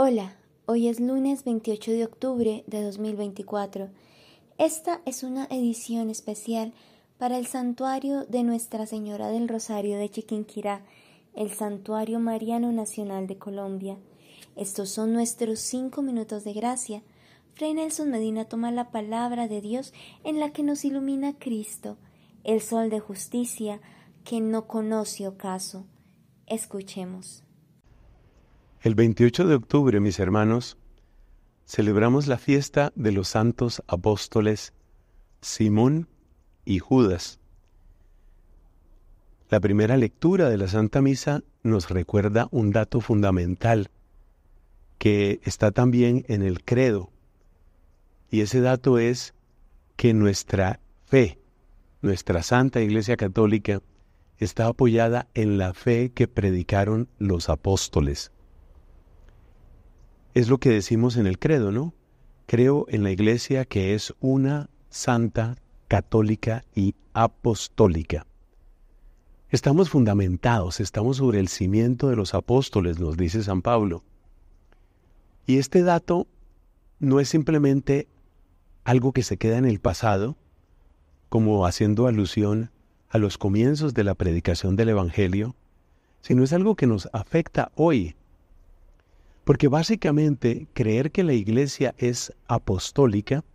Hola, hoy es lunes 28 de octubre de 2024. Esta es una edición especial para el santuario de Nuestra Señora del Rosario de Chiquinquirá, el Santuario Mariano Nacional de Colombia. Estos son nuestros cinco minutos de gracia. Fray Nelson Medina toma la palabra de Dios en la que nos ilumina Cristo, el sol de justicia que no conoce ocaso. Escuchemos. El 28 de octubre, mis hermanos, celebramos la fiesta de los santos apóstoles Simón y Judas. La primera lectura de la Santa Misa nos recuerda un dato fundamental que está también en el credo. Y ese dato es que nuestra fe, nuestra Santa Iglesia Católica, está apoyada en la fe que predicaron los apóstoles es lo que decimos en el credo, ¿no? Creo en la Iglesia que es una, santa, católica y apostólica. Estamos fundamentados, estamos sobre el cimiento de los apóstoles, nos dice San Pablo. Y este dato no es simplemente algo que se queda en el pasado, como haciendo alusión a los comienzos de la predicación del Evangelio, sino es algo que nos afecta hoy, porque básicamente creer que la iglesia es apostólica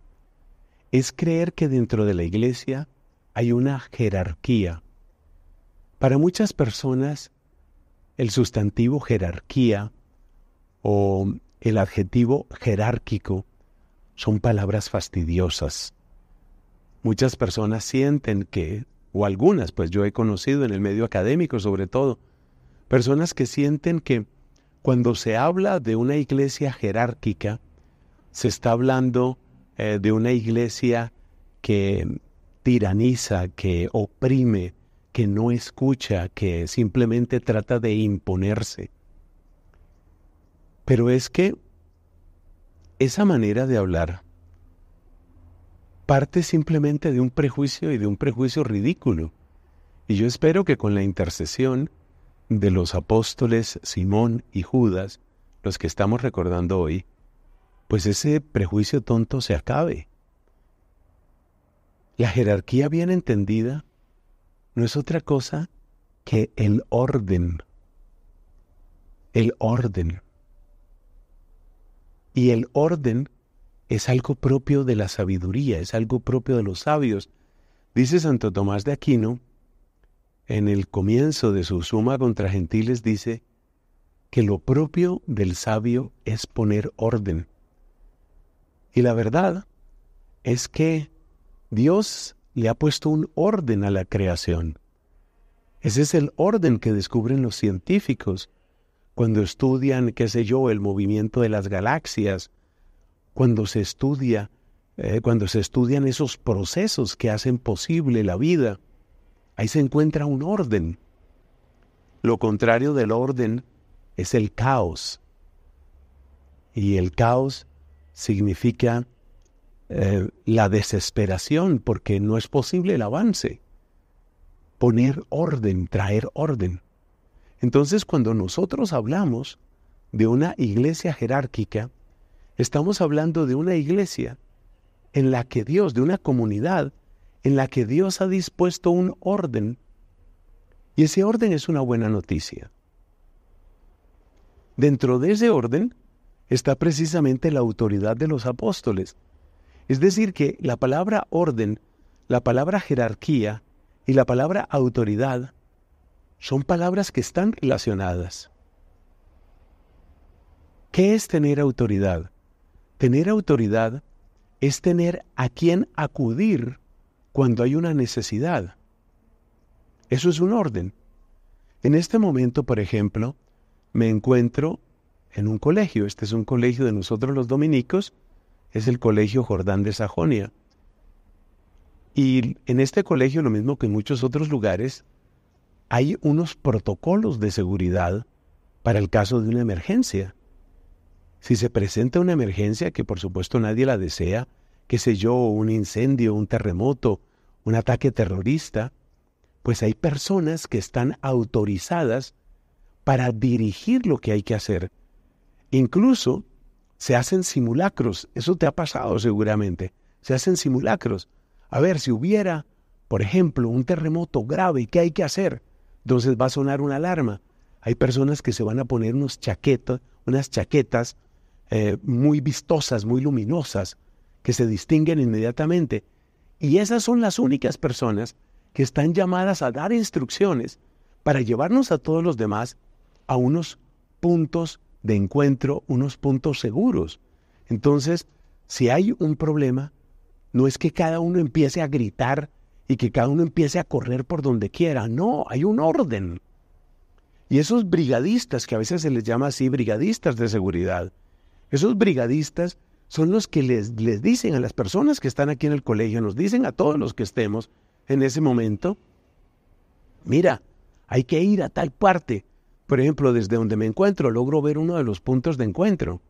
es creer que dentro de la iglesia hay una jerarquía. Para muchas personas, el sustantivo jerarquía o el adjetivo jerárquico son palabras fastidiosas. Muchas personas sienten que, o algunas, pues yo he conocido en el medio académico sobre todo, personas que sienten que cuando se habla de una iglesia jerárquica, se está hablando eh, de una iglesia que tiraniza, que oprime, que no escucha, que simplemente trata de imponerse. Pero es que esa manera de hablar parte simplemente de un prejuicio y de un prejuicio ridículo. Y yo espero que con la intercesión de los apóstoles Simón y Judas, los que estamos recordando hoy, pues ese prejuicio tonto se acabe. La jerarquía bien entendida no es otra cosa que el orden. El orden. Y el orden es algo propio de la sabiduría, es algo propio de los sabios. Dice Santo Tomás de Aquino en el comienzo de su suma contra gentiles dice que lo propio del sabio es poner orden. Y la verdad es que Dios le ha puesto un orden a la creación. Ese es el orden que descubren los científicos cuando estudian, qué sé yo, el movimiento de las galaxias, cuando se estudia, eh, cuando se estudian esos procesos que hacen posible la vida, Ahí se encuentra un orden. Lo contrario del orden es el caos. Y el caos significa eh, la desesperación porque no es posible el avance. Poner orden, traer orden. Entonces cuando nosotros hablamos de una iglesia jerárquica, estamos hablando de una iglesia en la que Dios, de una comunidad, en la que Dios ha dispuesto un orden. Y ese orden es una buena noticia. Dentro de ese orden está precisamente la autoridad de los apóstoles. Es decir, que la palabra orden, la palabra jerarquía y la palabra autoridad son palabras que están relacionadas. ¿Qué es tener autoridad? Tener autoridad es tener a quien acudir cuando hay una necesidad. Eso es un orden. En este momento, por ejemplo, me encuentro en un colegio. Este es un colegio de nosotros los dominicos, es el Colegio Jordán de Sajonia. Y en este colegio, lo mismo que en muchos otros lugares, hay unos protocolos de seguridad para el caso de una emergencia. Si se presenta una emergencia, que por supuesto nadie la desea, qué sé yo, un incendio, un terremoto, un ataque terrorista, pues hay personas que están autorizadas para dirigir lo que hay que hacer. Incluso se hacen simulacros, eso te ha pasado seguramente, se hacen simulacros. A ver, si hubiera, por ejemplo, un terremoto grave, ¿qué hay que hacer? Entonces va a sonar una alarma. Hay personas que se van a poner chaquetas, unas chaquetas eh, muy vistosas, muy luminosas, que se distinguen inmediatamente. Y esas son las únicas personas que están llamadas a dar instrucciones para llevarnos a todos los demás a unos puntos de encuentro, unos puntos seguros. Entonces, si hay un problema, no es que cada uno empiece a gritar y que cada uno empiece a correr por donde quiera, no, hay un orden. Y esos brigadistas, que a veces se les llama así brigadistas de seguridad, esos brigadistas son los que les, dicen a las personas que están aquí en el colegio, nos dicen a todos los que estemos en ese momento, mira, hay que ir a tal parte. Por ejemplo, desde donde me encuentro, logro ver uno de los puntos de encuentro.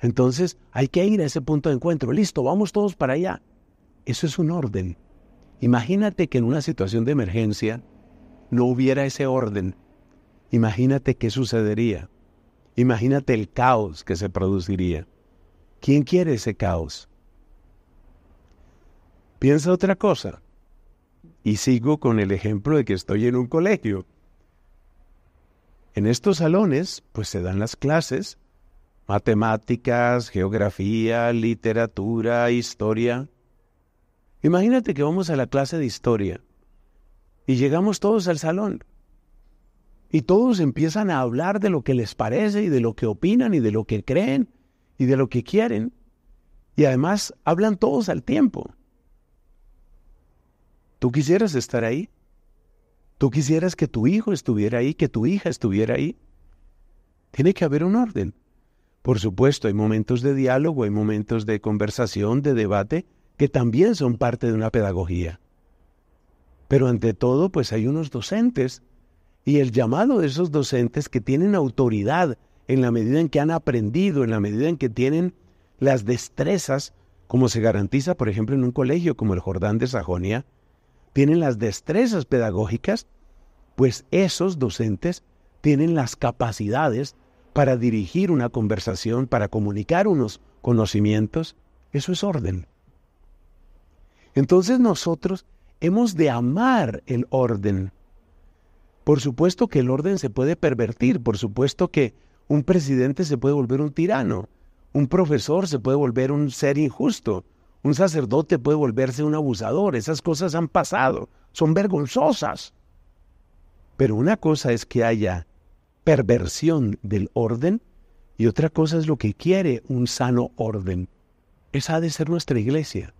Entonces, hay que ir a ese punto de encuentro. Listo, vamos todos para allá. Eso es un orden. Imagínate que en una situación de emergencia no hubiera ese orden. Imagínate qué sucedería. Imagínate el caos que se produciría. ¿Quién quiere ese caos? Piensa otra cosa. Y sigo con el ejemplo de que estoy en un colegio. En estos salones, pues se dan las clases, matemáticas, geografía, literatura, historia. Imagínate que vamos a la clase de historia y llegamos todos al salón y todos empiezan a hablar de lo que les parece y de lo que opinan y de lo que creen y de lo que quieren. Y además hablan todos al tiempo. ¿Tú quisieras estar ahí? ¿Tú quisieras que tu hijo estuviera ahí, que tu hija estuviera ahí? Tiene que haber un orden. Por supuesto, hay momentos de diálogo, hay momentos de conversación, de debate, que también son parte de una pedagogía. Pero ante todo, pues hay unos docentes y el llamado de esos docentes que tienen autoridad en la medida en que han aprendido, en la medida en que tienen las destrezas, como se garantiza, por ejemplo, en un colegio como el Jordán de Sajonia, tienen las destrezas pedagógicas, pues esos docentes tienen las capacidades para dirigir una conversación, para comunicar unos conocimientos. Eso es orden. Entonces nosotros hemos de amar el orden. Por supuesto que el orden se puede pervertir, por supuesto que un presidente se puede volver un tirano, un profesor se puede volver un ser injusto, un sacerdote puede volverse un abusador, esas cosas han pasado, son vergonzosas. Pero una cosa es que haya perversión del orden y otra cosa es lo que quiere un sano orden. Esa ha de ser nuestra iglesia.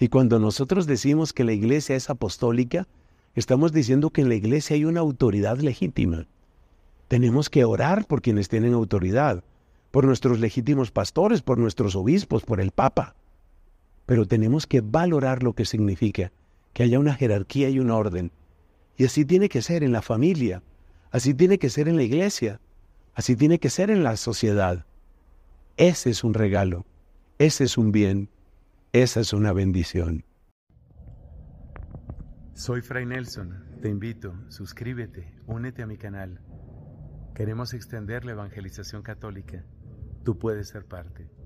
Y cuando nosotros decimos que la iglesia es apostólica, estamos diciendo que en la iglesia hay una autoridad legítima. Tenemos que orar por quienes tienen autoridad, por nuestros legítimos pastores, por nuestros obispos, por el Papa. Pero tenemos que valorar lo que significa que haya una jerarquía y un orden. Y así tiene que ser en la familia, así tiene que ser en la iglesia, así tiene que ser en la sociedad. Ese es un regalo, ese es un bien, esa es una bendición. Soy Fray Nelson, te invito, suscríbete, únete a mi canal. Queremos extender la evangelización católica. Tú puedes ser parte.